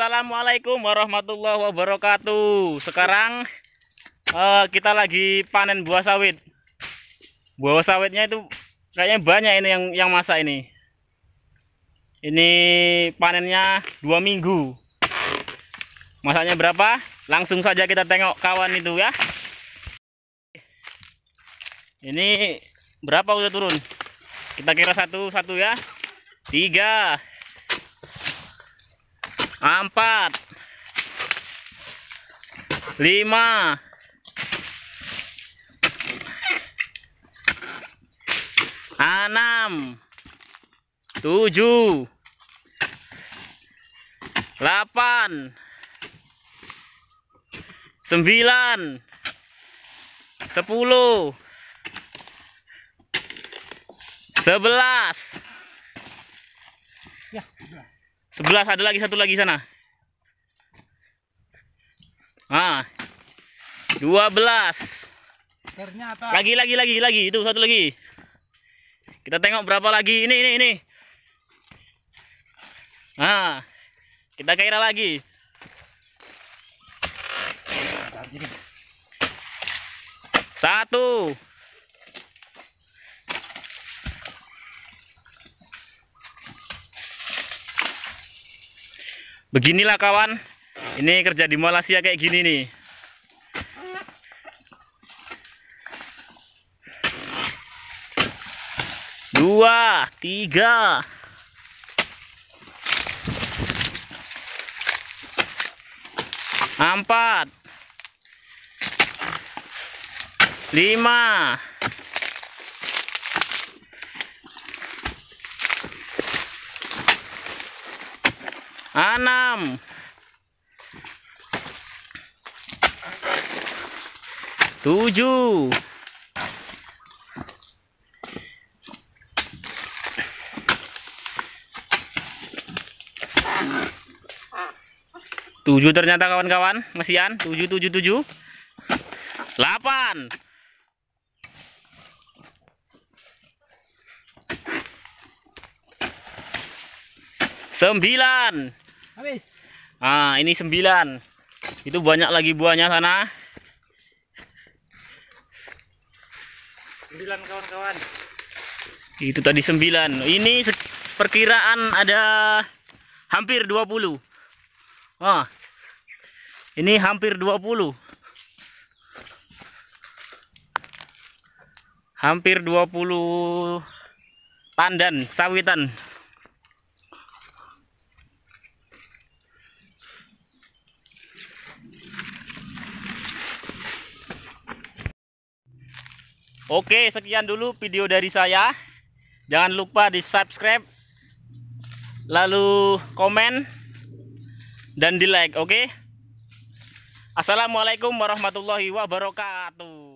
Assalamualaikum warahmatullahi wabarakatuh. Sekarang uh, kita lagi panen buah sawit. Buah sawitnya itu kayaknya banyak ini yang yang masa ini. Ini panennya dua minggu. Masanya berapa? Langsung saja kita tengok kawan itu ya. Ini berapa udah turun? Kita kira satu-satu ya. Tiga empat lima enam tujuh delapan sembilan sepuluh sebelas ya yeah. Sebelas ada lagi satu lagi sana. Ah. Dua belas. Lagi lagi lagi lagi itu satu lagi. Kita tengok berapa lagi ini ini ini. Ah. Kita kira lagi. Satu. Beginilah kawan, ini kerja di Malaysia kayak gini nih. Dua, tiga. Empat. Lima. enam tujuh tujuh ternyata kawan-kawan mesian tujuh tujuh tujuh delapan Sembilan. Habis. Ah, ini sembilan. Itu banyak lagi buahnya sana. Sembilan kawan-kawan. Itu tadi sembilan. Ini perkiraan ada hampir dua puluh, Wah. Ini hampir dua puluh, Hampir dua puluh tandan sawitan. Oke, sekian dulu video dari saya. Jangan lupa di-subscribe, lalu komen, dan di-like, oke? Assalamualaikum warahmatullahi wabarakatuh.